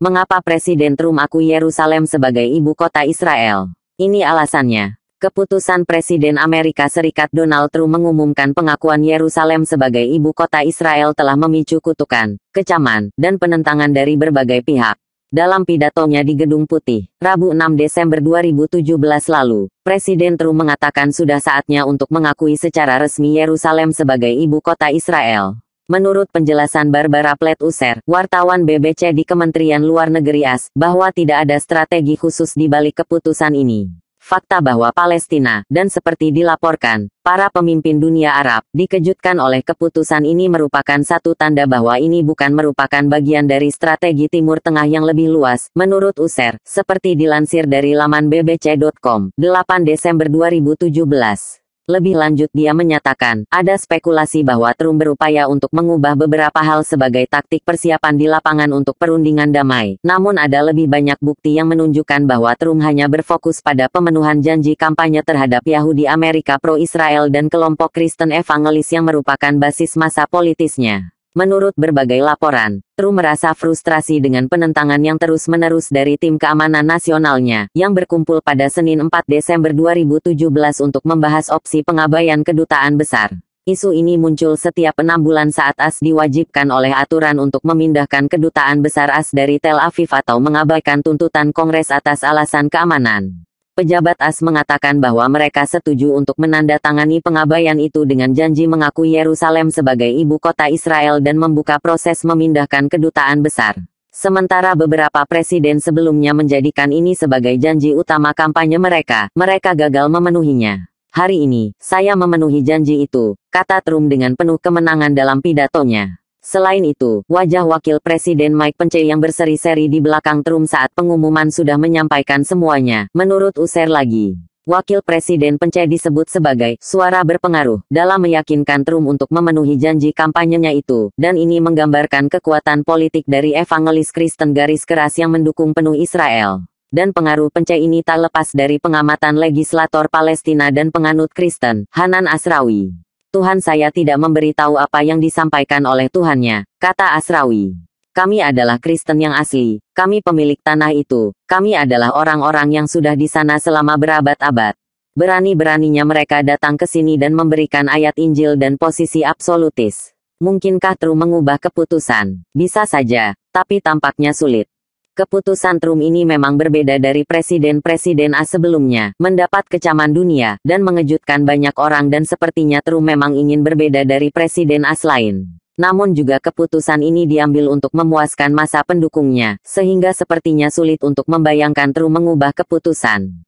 Mengapa Presiden Trump akui Yerusalem sebagai ibu kota Israel? Ini alasannya. Keputusan Presiden Amerika Serikat Donald Trump mengumumkan pengakuan Yerusalem sebagai ibu kota Israel telah memicu kutukan, kecaman, dan penentangan dari berbagai pihak. Dalam pidatonya di Gedung Putih, Rabu 6 Desember 2017 lalu, Presiden Trump mengatakan sudah saatnya untuk mengakui secara resmi Yerusalem sebagai ibu kota Israel. Menurut penjelasan Barbara Plet Usher, wartawan BBC di Kementerian Luar Negeri AS, bahwa tidak ada strategi khusus di balik keputusan ini. Fakta bahwa Palestina, dan seperti dilaporkan, para pemimpin dunia Arab, dikejutkan oleh keputusan ini merupakan satu tanda bahwa ini bukan merupakan bagian dari strategi Timur Tengah yang lebih luas, menurut User, seperti dilansir dari laman bbc.com, 8 Desember 2017. Lebih lanjut dia menyatakan, ada spekulasi bahwa Trump berupaya untuk mengubah beberapa hal sebagai taktik persiapan di lapangan untuk perundingan damai. Namun ada lebih banyak bukti yang menunjukkan bahwa Trump hanya berfokus pada pemenuhan janji kampanye terhadap Yahudi Amerika pro-Israel dan kelompok Kristen Evangelis yang merupakan basis masa politisnya. Menurut berbagai laporan, Tru merasa frustrasi dengan penentangan yang terus-menerus dari tim keamanan nasionalnya, yang berkumpul pada Senin 4 Desember 2017 untuk membahas opsi pengabaian kedutaan besar. Isu ini muncul setiap enam bulan saat AS diwajibkan oleh aturan untuk memindahkan kedutaan besar AS dari Tel Aviv atau mengabaikan tuntutan Kongres atas alasan keamanan. Pejabat AS mengatakan bahwa mereka setuju untuk menandatangani pengabaian itu dengan janji mengakui Yerusalem sebagai ibu kota Israel dan membuka proses memindahkan kedutaan besar. Sementara beberapa presiden sebelumnya menjadikan ini sebagai janji utama kampanye mereka, mereka gagal memenuhinya. Hari ini, saya memenuhi janji itu, kata Trump dengan penuh kemenangan dalam pidatonya. Selain itu, wajah Wakil Presiden Mike Pence yang berseri-seri di belakang Trump saat pengumuman sudah menyampaikan semuanya, menurut User lagi. Wakil Presiden Pence disebut sebagai suara berpengaruh dalam meyakinkan Trump untuk memenuhi janji kampanyenya itu, dan ini menggambarkan kekuatan politik dari evangelis Kristen garis keras yang mendukung penuh Israel. Dan pengaruh Pence ini tak lepas dari pengamatan legislator Palestina dan penganut Kristen, Hanan Asrawi. Tuhan saya tidak memberitahu apa yang disampaikan oleh Tuhannya, kata Asrawi. Kami adalah Kristen yang asli, kami pemilik tanah itu, kami adalah orang-orang yang sudah di sana selama berabad-abad. Berani-beraninya mereka datang ke sini dan memberikan ayat Injil dan posisi absolutis. Mungkinkah Tru mengubah keputusan? Bisa saja, tapi tampaknya sulit. Keputusan Trump ini memang berbeda dari presiden-presiden A sebelumnya, mendapat kecaman dunia, dan mengejutkan banyak orang dan sepertinya Trump memang ingin berbeda dari presiden A lain. Namun juga keputusan ini diambil untuk memuaskan masa pendukungnya, sehingga sepertinya sulit untuk membayangkan Trump mengubah keputusan.